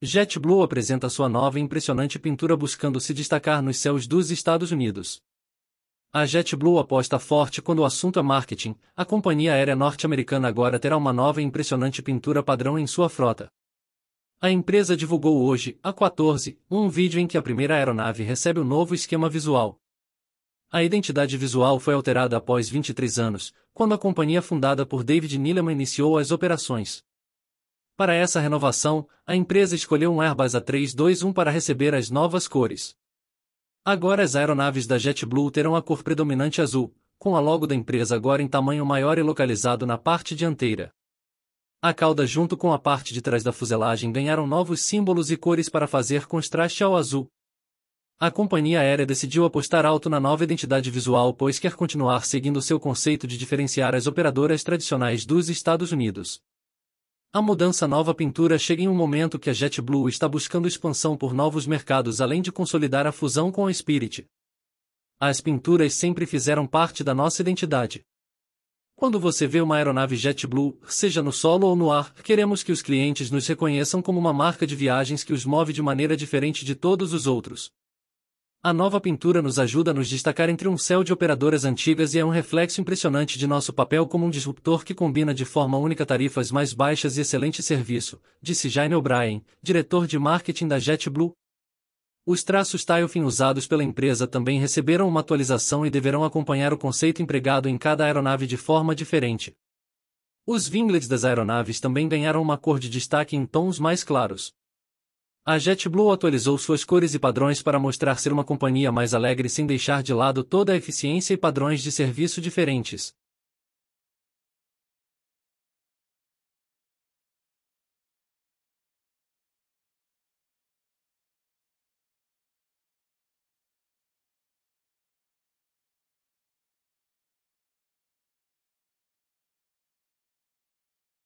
JetBlue apresenta sua nova e impressionante pintura buscando se destacar nos céus dos Estados Unidos. A JetBlue aposta forte quando o assunto é marketing. A companhia aérea norte-americana agora terá uma nova e impressionante pintura padrão em sua frota. A empresa divulgou hoje, a 14, um vídeo em que a primeira aeronave recebe o um novo esquema visual. A identidade visual foi alterada após 23 anos, quando a companhia fundada por David Nilleman iniciou as operações. Para essa renovação, a empresa escolheu um Airbus A321 para receber as novas cores. Agora as aeronaves da JetBlue terão a cor predominante azul, com a logo da empresa agora em tamanho maior e localizado na parte dianteira. A cauda junto com a parte de trás da fuselagem ganharam novos símbolos e cores para fazer contraste ao azul. A companhia aérea decidiu apostar alto na nova identidade visual pois quer continuar seguindo seu conceito de diferenciar as operadoras tradicionais dos Estados Unidos. A mudança nova pintura chega em um momento que a JetBlue está buscando expansão por novos mercados além de consolidar a fusão com a Spirit. As pinturas sempre fizeram parte da nossa identidade. Quando você vê uma aeronave JetBlue, seja no solo ou no ar, queremos que os clientes nos reconheçam como uma marca de viagens que os move de maneira diferente de todos os outros a nova pintura nos ajuda a nos destacar entre um céu de operadoras antigas e é um reflexo impressionante de nosso papel como um disruptor que combina de forma única tarifas mais baixas e excelente serviço, disse Jaime O'Brien, diretor de marketing da JetBlue. Os traços Tilefin usados pela empresa também receberam uma atualização e deverão acompanhar o conceito empregado em cada aeronave de forma diferente. Os winglets das aeronaves também ganharam uma cor de destaque em tons mais claros. A JetBlue atualizou suas cores e padrões para mostrar ser uma companhia mais alegre sem deixar de lado toda a eficiência e padrões de serviço diferentes.